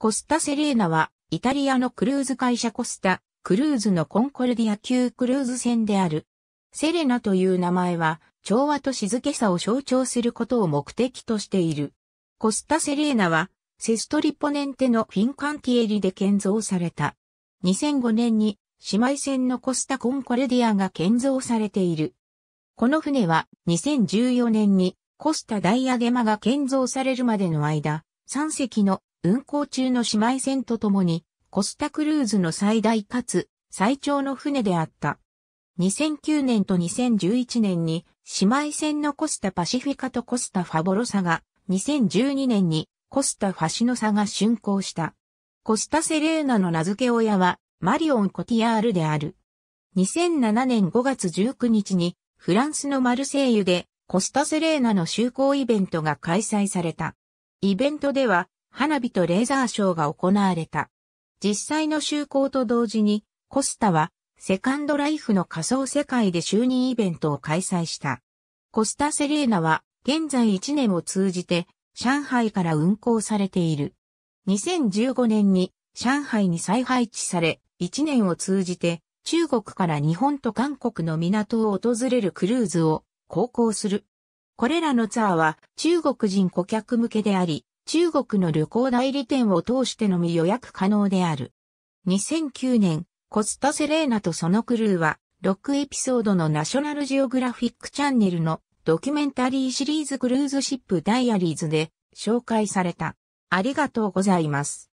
コスタセレーナは、イタリアのクルーズ会社コスタ、クルーズのコンコルディア級クルーズ船である。セレナという名前は、調和と静けさを象徴することを目的としている。コスタセレーナは、セストリポネンテのフィンカンティエリで建造された。2005年に、姉妹船のコスタコンコルディアが建造されている。この船は、2014年に、コスタダイアゲマが建造されるまでの間、3隻の運航中の姉妹船とともに、コスタクルーズの最大かつ最長の船であった。2009年と2011年に姉妹船のコスタパシフィカとコスタファボロサが2012年にコスタファシノサが竣工した。コスタセレーナの名付け親はマリオン・コティアールである。2007年5月19日にフランスのマルセイユでコスタセレーナの就航イベントが開催された。イベントでは花火とレーザーショーが行われた。実際の就航と同時に、コスタは、セカンドライフの仮想世界で就任イベントを開催した。コスタセレーナは、現在1年を通じて、上海から運行されている。2015年に、上海に再配置され、1年を通じて、中国から日本と韓国の港を訪れるクルーズを、航行する。これらのツアーは中国人顧客向けであり、中国の旅行代理店を通してのみ予約可能である。2009年、コスタセレーナとそのクルーは、6エピソードのナショナルジオグラフィックチャンネルのドキュメンタリーシリーズクルーズシップダイアリーズで紹介された。ありがとうございます。